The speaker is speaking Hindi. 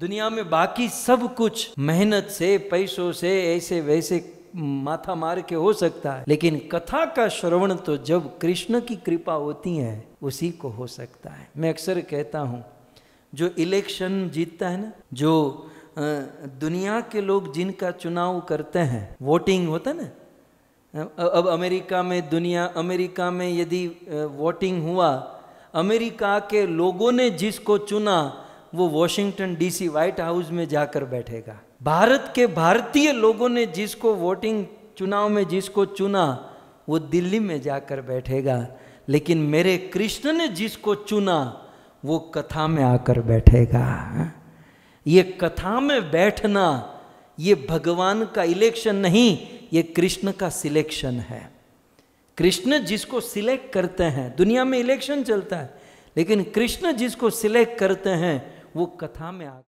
दुनिया में बाकी सब कुछ मेहनत से पैसों से ऐसे वैसे माथा मार के हो सकता है लेकिन कथा का श्रवण तो जब कृष्ण की कृपा होती है उसी को हो सकता है मैं अक्सर कहता हूँ जो इलेक्शन जीतता है ना जो दुनिया के लोग जिनका चुनाव करते हैं वोटिंग होता है ना अब अमेरिका में दुनिया अमेरिका में यदि वोटिंग हुआ अमेरिका के लोगों ने जिसको चुना वो वॉशिंगटन डीसी व्हाइट हाउस में जाकर बैठेगा भारत के भारतीय लोगों ने जिसको वोटिंग चुनाव में जिसको चुना वो दिल्ली में जाकर बैठेगा लेकिन मेरे कृष्ण ने जिसको चुना वो कथा में आकर बैठेगा ये कथा में बैठना ये भगवान का इलेक्शन नहीं ये कृष्ण का सिलेक्शन है कृष्ण जिसको सिलेक्ट करते हैं दुनिया में इलेक्शन चलता है लेकिन कृष्ण जिसको सिलेक्ट करते हैं वो कथा में आ